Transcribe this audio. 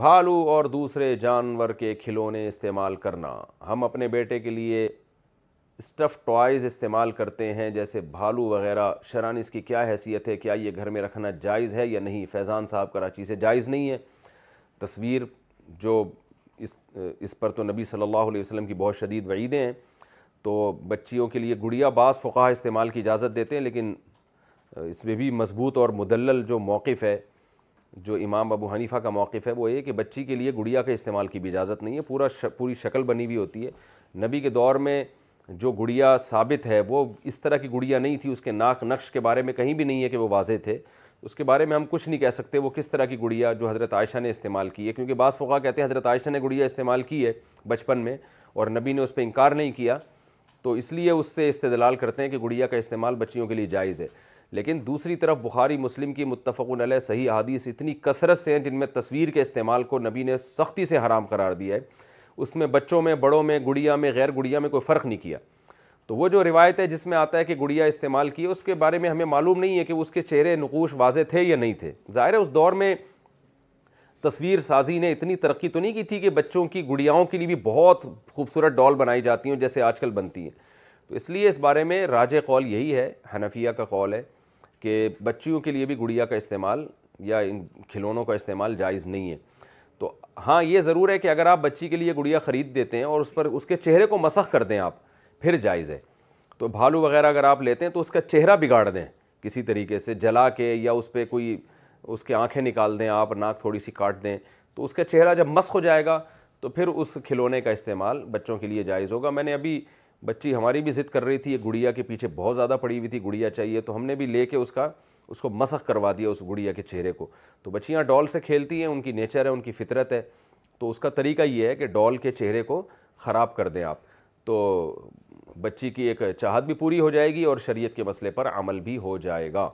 भालू और दूसरे जानवर के खिलौने इस्तेमाल करना हम अपने बेटे के लिए स्टफ़ टॉयज़ इस्तेमाल करते हैं जैसे भालू वगैरह शरान इसकी क्या हैसियत है क्या ये घर में रखना जायज़ है या नहीं फैज़ान साहब कराची से जायज़ नहीं है तस्वीर जो इस इस पर तो नबी सल्लल्लाहु अलैहि वसल्लम की बहुत शदीद वईदें हैं तो बच्चियों के लिए गुड़िया बास फ़ुका इस्तेमाल की इजाज़त देते हैं लेकिन इसमें भी मजबूत और मुदल जो मौक़ है जो इमाम अबू हनीफ़ा का मौक़ है वो ये कि बच्ची के लिए गुड़िया के इस्तेमाल की भी इजाज़त नहीं है पूरा श, पूरी शक्ल बनी हुई होती है नबी के दौर में जो गुड़िया साबित है वो इस तरह की गुड़िया नहीं थी उसके नाक नक्श के बारे में कहीं भी नहीं है कि वो वाजे थे उसके बारे में हम कुछ नहीं कह सकते वो किस तरह की गुड़िया जो हज़रत आयशा ने इस्तेमाल की है क्योंकि बास फ़ुका कहते हैं हज़रत आयशा ने गुड़िया इस्तेमाल की है बचपन में और नबी ने उस पर इनकार नहीं किया तो इसलिए उससे इस्तलाल करते हैं कि गुड़िया का इस्तेमाल बच्चियों के लिए जायज़ है लेकिन दूसरी तरफ बुखारी मुस्लिम की मुतफ़न सही अदीस इतनी कसरत से हैं जिनमें तस्वीर के इस्तेमाल को नबी ने सख्ती से हराम करार दिया है उसमें बच्चों में बड़ों में गुड़िया में गैर गुड़िया में कोई फ़र्क नहीं किया तो वो जो रिवायत है जिसमें आता है कि गुड़िया इस्तेमाल की उसके बारे में हमें मालूम नहीं है कि उसके चेहरे नकूश वाजे थे या नहीं थे ज़ाहिर है उस दौर में तस्वीर साजी ने इतनी तरक्की तो नहीं की थी कि बच्चों की गुड़ियाओं के लिए भी बहुत खूबसूरत डॉल बनाई जाती हैं जैसे आजकल बनती हैं तो इसलिए इस बारे में राज कौल यही है हनफिया का कौल है कि बच्चियों के लिए भी गुड़िया का इस्तेमाल या इन खिलौनों का इस्तेमाल जायज़ नहीं है तो हाँ ये ज़रूर है कि अगर आप बच्ची के लिए गुड़िया ख़रीद देते हैं और उस पर उसके चेहरे को मसख कर दें आप फिर जायज़ है तो भालू वगैरह अगर आप लेते हैं तो उसका चेहरा बिगाड़ दें किसी तरीके से जला के या उस पर कोई उसके आँखें निकाल दें आप नाक थोड़ी सी काट दें तो उसका चेहरा जब मस्क हो जाएगा तो फिर उस खिलौने का इस्तेमाल बच्चों के लिए जायज़ होगा मैंने अभी बच्ची हमारी भी ज़िद कर रही थी ये गुड़िया के पीछे बहुत ज़्यादा पड़ी हुई थी गुड़िया चाहिए तो हमने भी लेके उसका उसको मसख करवा दिया उस गुड़िया के चेहरे को तो बच्चियाँ डॉल से खेलती हैं उनकी नेचर है उनकी फितरत है तो उसका तरीका ये है कि डॉल के चेहरे को ख़राब कर दें आप तो बच्ची की एक चाहत भी पूरी हो जाएगी और शरीयत के मसले पर अमल भी हो जाएगा